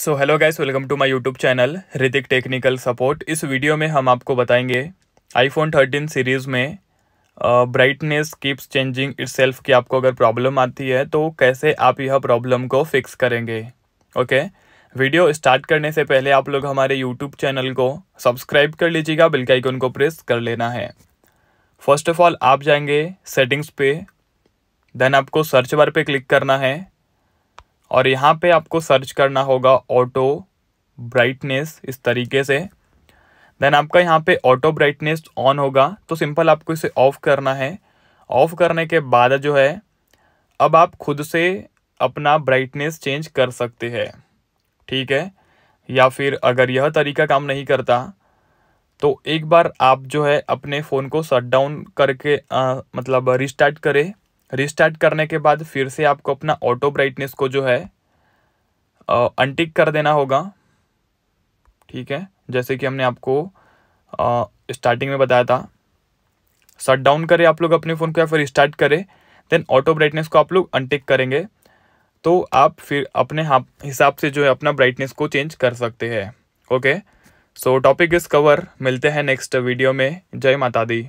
So hello guys welcome to my YouTube channel Ritik technical support इस वीडियो में हम आपको बताएंगे आईफोन 13 सीरीज़ में ब्राइटनेस कीप्स चेंजिंग इटसेल्फ की आपको अगर प्रॉब्लम आती है तो कैसे आप यह प्रॉब्लम को फिक्स करेंगे ओके okay? वीडियो स्टार्ट करने से पहले आप लोग हमारे यूट्यूब चैनल को सब्सक्राइब कर लीजिएगा बिल आइकन को प्रेस कर लेना है फर्स्ट ऑफ ऑल आप जाएंगे सेटिंग्स पे देन आपको सर्च बार पे क्लिक करना है और यहाँ पे आपको सर्च करना होगा ऑटो ब्राइटनेस इस तरीके से देन आपका यहाँ पे ऑटो ब्राइटनेस ऑन होगा तो सिंपल आपको इसे ऑफ़ करना है ऑफ़ करने के बाद जो है अब आप खुद से अपना ब्राइटनेस चेंज कर सकते हैं ठीक है या फिर अगर यह तरीका काम नहीं करता तो एक बार आप जो है अपने फ़ोन को शट डाउन करके आ, मतलब रिस्टार्ट करें रिस्टार्ट करने के बाद फिर से आपको अपना ऑटो ब्राइटनेस को जो है अनटिक कर देना होगा ठीक है जैसे कि हमने आपको स्टार्टिंग में बताया था शट डाउन करें आप लोग अपने फ़ोन को या फिर स्टार्ट करें देन ऑटो ब्राइटनेस को आप लोग अनटिक करेंगे तो आप फिर अपने हाँ, हिसाब से जो है अपना ब्राइटनेस को चेंज कर सकते हैं okay so topic is cover मिलते हैं नेक्स्ट वीडियो में जय माता दी